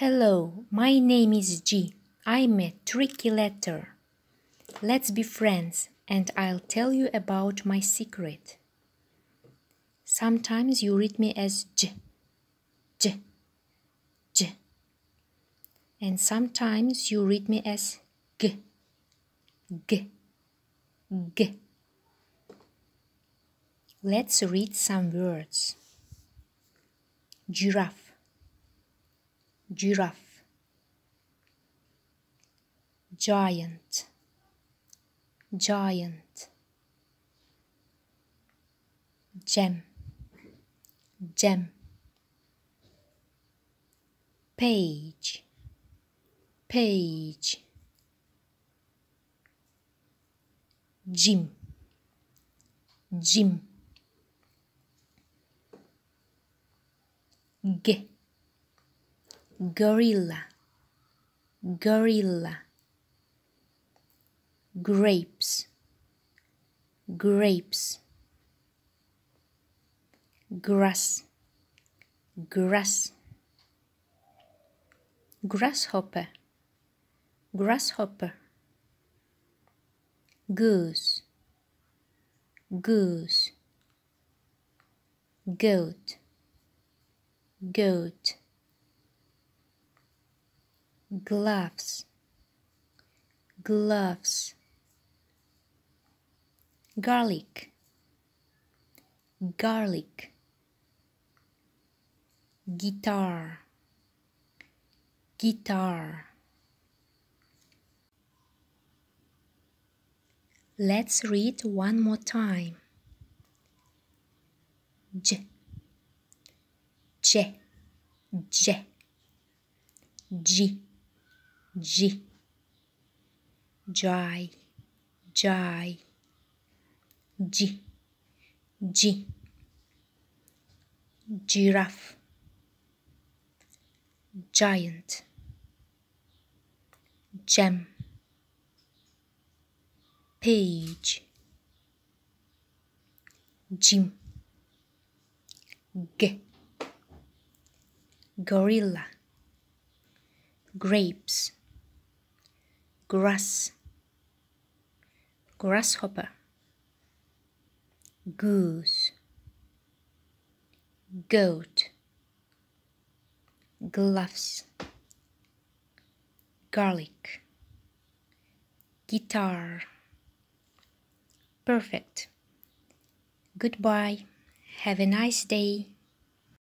Hello, my name is G. I'm a tricky letter. Let's be friends and I'll tell you about my secret. Sometimes you read me as J, J, J. And sometimes you read me as G, G, G. Let's read some words. Giraffe giraffe giant giant gem gem page page gym gym g gorilla, gorilla. Grapes, grapes. Grass, grass. Grasshopper, grasshopper. Goose, goose. Goat, goat gloves, gloves, garlic, garlic, guitar, guitar. Let's read one more time. J, J, J, G. G. Jai, jai, G. G. Giraffe. Giant. Gem. Page. Jim. G. Gorilla. Grapes grass grasshopper goose goat gloves garlic guitar perfect goodbye have a nice day